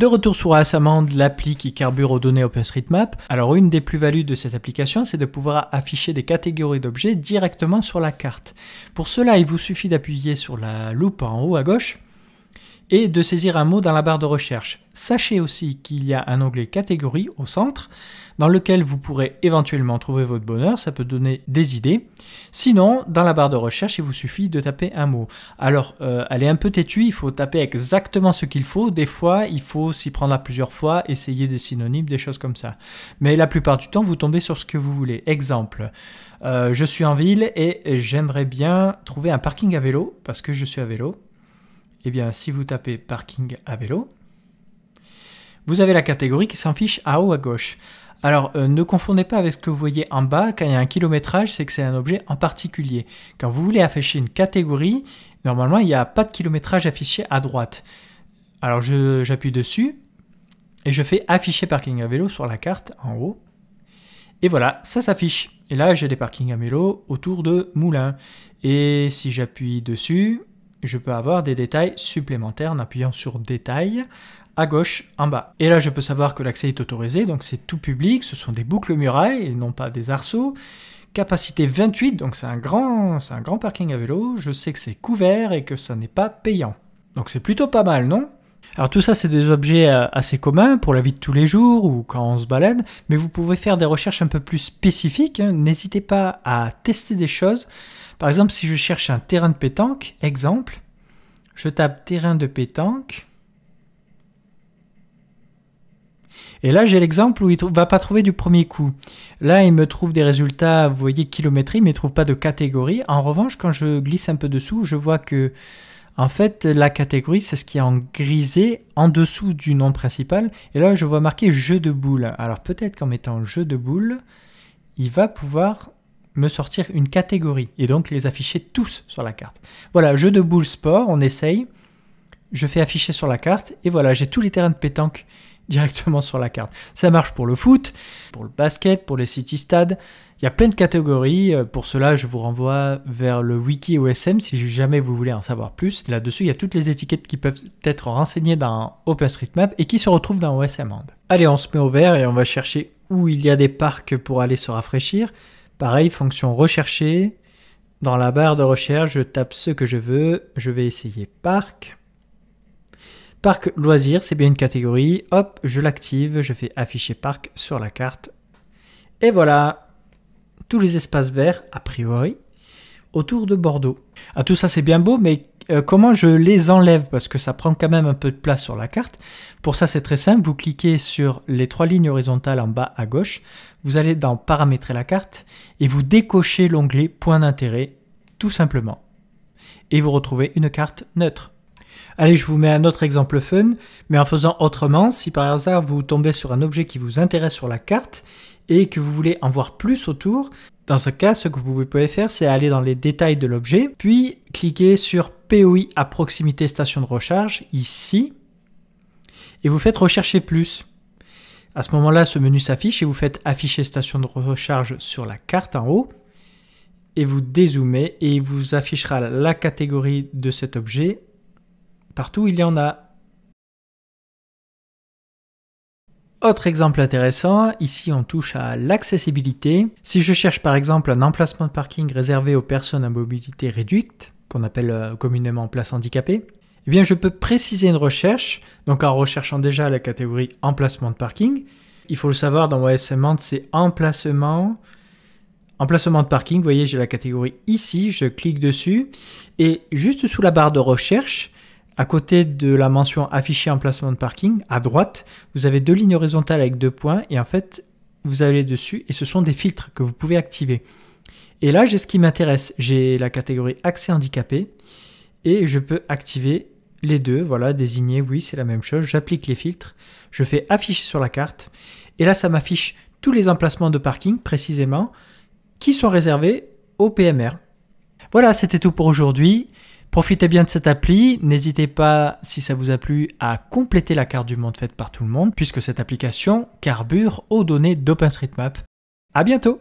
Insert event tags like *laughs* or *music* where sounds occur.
De retour sur Asamand, l'appli qui carbure aux données OpenStreetMap. Alors une des plus-values de cette application, c'est de pouvoir afficher des catégories d'objets directement sur la carte. Pour cela, il vous suffit d'appuyer sur la loupe en haut à gauche et de saisir un mot dans la barre de recherche. Sachez aussi qu'il y a un onglet catégorie au centre dans lequel vous pourrez éventuellement trouver votre bonheur, ça peut donner des idées. Sinon, dans la barre de recherche, il vous suffit de taper un mot. Alors, euh, elle est un peu têtue, il faut taper exactement ce qu'il faut. Des fois, il faut s'y prendre à plusieurs fois, essayer des synonymes, des choses comme ça. Mais la plupart du temps, vous tombez sur ce que vous voulez. Exemple, euh, je suis en ville et j'aimerais bien trouver un parking à vélo parce que je suis à vélo eh bien, si vous tapez parking à vélo, vous avez la catégorie qui s'en fiche à haut à gauche. Alors, euh, ne confondez pas avec ce que vous voyez en bas. Quand il y a un kilométrage, c'est que c'est un objet en particulier. Quand vous voulez afficher une catégorie, normalement, il n'y a pas de kilométrage affiché à droite. Alors, j'appuie dessus et je fais afficher parking à vélo sur la carte en haut. Et voilà, ça s'affiche. Et là, j'ai des parkings à vélo autour de Moulins. Et si j'appuie dessus, je peux avoir des détails supplémentaires en appuyant sur détails à gauche en bas. Et là, je peux savoir que l'accès est autorisé, donc c'est tout public, ce sont des boucles murailles et non pas des arceaux. Capacité 28, donc c'est un, grand, un grand parking à vélo, je sais que c'est couvert et que ça n'est pas payant. Donc c'est plutôt pas mal, non alors tout ça, c'est des objets euh, assez communs pour la vie de tous les jours ou quand on se balade, mais vous pouvez faire des recherches un peu plus spécifiques. Hein. N'hésitez pas à tester des choses, par exemple, si je cherche un terrain de pétanque, exemple, je tape terrain de pétanque. Et là, j'ai l'exemple où il ne va pas trouver du premier coup. Là, il me trouve des résultats, vous voyez, kilométrie, mais il ne trouve pas de catégorie. En revanche, quand je glisse un peu dessous, je vois que, en fait, la catégorie, c'est ce qui est en grisé, en dessous du nom principal. Et là, je vois marqué jeu de boules. Alors, peut-être qu'en mettant jeu de boules, il va pouvoir me sortir une catégorie et donc les afficher tous sur la carte. Voilà, jeu de boules sport, on essaye. Je fais afficher sur la carte et voilà, j'ai tous les terrains de pétanque *laughs* directement sur la carte. Ça marche pour le foot, pour le basket, pour les city stades. Il y a plein de catégories. Euh, pour cela, je vous renvoie vers le wiki OSM si jamais vous voulez en savoir plus. Là-dessus, il y a toutes les étiquettes qui peuvent être renseignées dans OpenStreetMap et qui se retrouvent dans OSM. Allez, on se met au vert et on va chercher où il y a des parcs pour aller se rafraîchir. Pareil, fonction Rechercher. Dans la barre de recherche, je tape ce que je veux. Je vais essayer parc. Parc loisirs, c'est bien une catégorie. Hop, je l'active. Je fais afficher parc sur la carte. Et voilà, tous les espaces verts, a priori, autour de Bordeaux. Ah, tout ça c'est bien beau, mais euh, comment je les enlève Parce que ça prend quand même un peu de place sur la carte. Pour ça, c'est très simple. Vous cliquez sur les trois lignes horizontales en bas à gauche. Vous allez dans Paramétrer la carte et vous décochez l'onglet Point d'intérêt, tout simplement. Et vous retrouvez une carte neutre. Allez, je vous mets un autre exemple fun, mais en faisant autrement, si par hasard vous tombez sur un objet qui vous intéresse sur la carte et que vous voulez en voir plus autour, dans ce cas, ce que vous pouvez faire, c'est aller dans les détails de l'objet, puis cliquer sur POI à proximité station de recharge, ici, et vous faites rechercher plus. À ce moment-là, ce menu s'affiche et vous faites afficher station de recharge sur la carte en haut, et vous dézoomez et il vous affichera la catégorie de cet objet partout où il y en a Autre exemple intéressant, ici on touche à l'accessibilité. Si je cherche par exemple un emplacement de parking réservé aux personnes à mobilité réduite, qu'on appelle euh, communément place handicapée, eh bien je peux préciser une recherche, donc en recherchant déjà la catégorie emplacement de parking. Il faut le savoir dans OSM c'est emplacement, emplacement de parking. Vous voyez, j'ai la catégorie ici, je clique dessus et juste sous la barre de recherche, à côté de la mention afficher emplacement de parking, à droite, vous avez deux lignes horizontales avec deux points et en fait, vous allez dessus et ce sont des filtres que vous pouvez activer. Et là, j'ai ce qui m'intéresse. J'ai la catégorie accès handicapé et je peux activer les deux. Voilà, désigner, oui, c'est la même chose. J'applique les filtres, je fais afficher sur la carte et là, ça m'affiche tous les emplacements de parking précisément qui sont réservés au PMR. Voilà, c'était tout pour aujourd'hui. Profitez bien de cette appli. N'hésitez pas, si ça vous a plu, à compléter la carte du monde faite par tout le monde, puisque cette application carbure aux données d'OpenStreetMap. À bientôt!